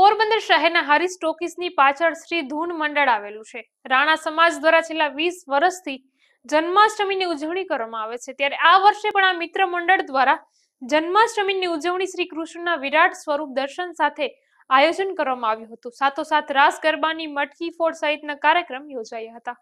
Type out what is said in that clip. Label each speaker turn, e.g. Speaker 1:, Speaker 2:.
Speaker 1: પોરબંદર શહેરના હારીસ ટોકીસની પાછળ શ્રી ધૂન મંડળ આવેલું છે રાણા સમાજ દ્વારા છેલ્લા વીસ વર્ષથી જન્માષ્ટમીની ઉજવણી કરવામાં આવે છે ત્યારે આ વર્ષે પણ આ મિત્ર મંડળ દ્વારા જન્માષ્ટમીની ઉજવણી શ્રી કૃષ્ણના વિરાટ સ્વરૂપ દર્શન સાથે આયોજન કરવામાં આવ્યું હતું સાથોસાથ રાસ ગરબાની મટકી ફોડ સહિતના કાર્યક્રમ યોજાયા હતા